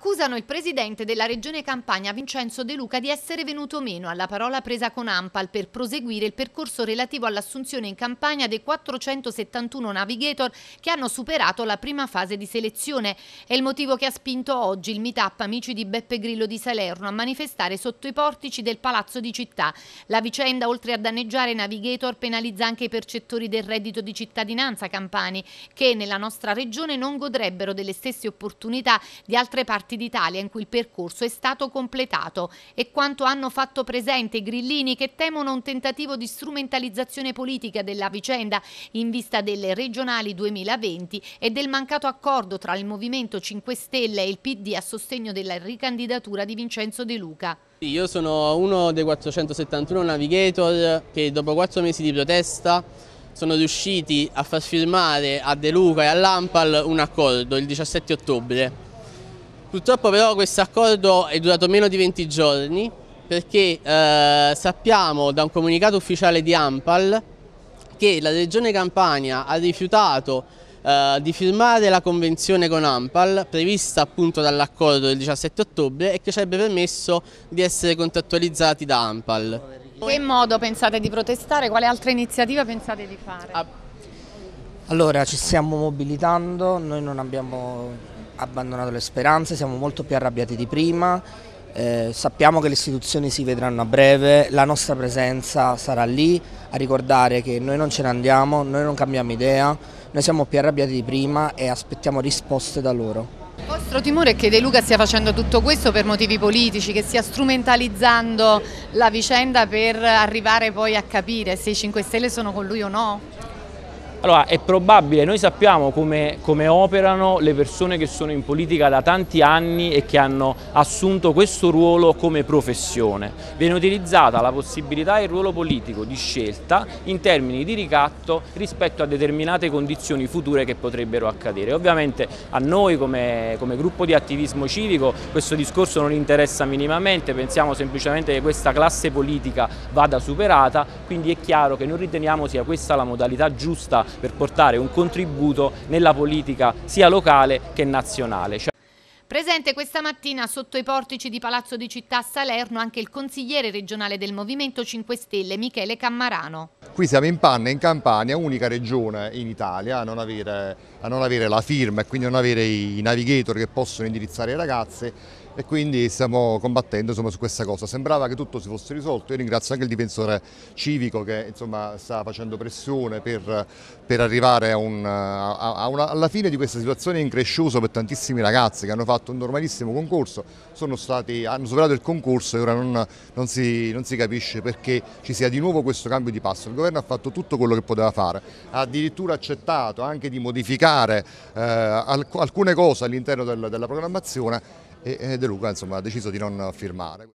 accusano il presidente della regione Campania Vincenzo De Luca di essere venuto meno alla parola presa con Ampal per proseguire il percorso relativo all'assunzione in Campania dei 471 navigator che hanno superato la prima fase di selezione. È il motivo che ha spinto oggi il meetup Amici di Beppe Grillo di Salerno a manifestare sotto i portici del Palazzo di Città. La vicenda, oltre a danneggiare i navigator, penalizza anche i percettori del reddito di cittadinanza campani che nella nostra regione non godrebbero delle stesse opportunità di altre parti parti d'Italia in cui il percorso è stato completato e quanto hanno fatto presente i grillini che temono un tentativo di strumentalizzazione politica della vicenda in vista delle regionali 2020 e del mancato accordo tra il Movimento 5 Stelle e il PD a sostegno della ricandidatura di Vincenzo De Luca. Io sono uno dei 471 navigator che dopo quattro mesi di protesta sono riusciti a far firmare a De Luca e all'Ampal un accordo il 17 ottobre Purtroppo però questo accordo è durato meno di 20 giorni perché eh, sappiamo da un comunicato ufficiale di Ampal che la Regione Campania ha rifiutato eh, di firmare la convenzione con Ampal prevista appunto dall'accordo del 17 ottobre e che ci avrebbe permesso di essere contrattualizzati da Ampal. In che modo pensate di protestare? Quale altra iniziativa pensate di fare? Ah. Allora ci stiamo mobilitando, noi non abbiamo abbandonato le speranze, siamo molto più arrabbiati di prima, eh, sappiamo che le istituzioni si vedranno a breve, la nostra presenza sarà lì a ricordare che noi non ce ne andiamo, noi non cambiamo idea, noi siamo più arrabbiati di prima e aspettiamo risposte da loro. Il vostro timore è che De Luca stia facendo tutto questo per motivi politici, che stia strumentalizzando la vicenda per arrivare poi a capire se i 5 Stelle sono con lui o no? Allora, è probabile, noi sappiamo come, come, operano le persone che sono in politica da tanti anni e che hanno assunto questo ruolo come professione. Viene utilizzata la possibilità e il ruolo politico di scelta in termini di ricatto rispetto a determinate condizioni future che potrebbero accadere. Ovviamente a noi come, come gruppo di attivismo civico questo discorso non interessa minimamente, pensiamo semplicemente che questa classe politica vada superata, quindi è chiaro che non riteniamo sia questa la modalità giusta per portare un contributo nella politica sia locale che nazionale. Cioè Presente questa mattina sotto i portici di Palazzo di Città a Salerno anche il consigliere regionale del Movimento 5 Stelle Michele Cammarano. Qui siamo in panna in Campania, unica regione in Italia a non avere, a non avere la firma e quindi non avere i navigator che possono indirizzare le ragazze e quindi stiamo combattendo insomma, su questa cosa. Sembrava che tutto si fosse risolto, io ringrazio anche il difensore civico che insomma, sta facendo pressione per, per arrivare a un, a, a una, alla fine di questa situazione incresciosa per tantissimi ragazzi che hanno fatto un normalissimo concorso, stati, hanno superato il concorso e ora non, non, si, non si capisce perché ci sia di nuovo questo cambio di passo. Il governo ha fatto tutto quello che poteva fare, ha addirittura accettato anche di modificare eh, alcune cose all'interno del, della programmazione e De Luca insomma, ha deciso di non firmare.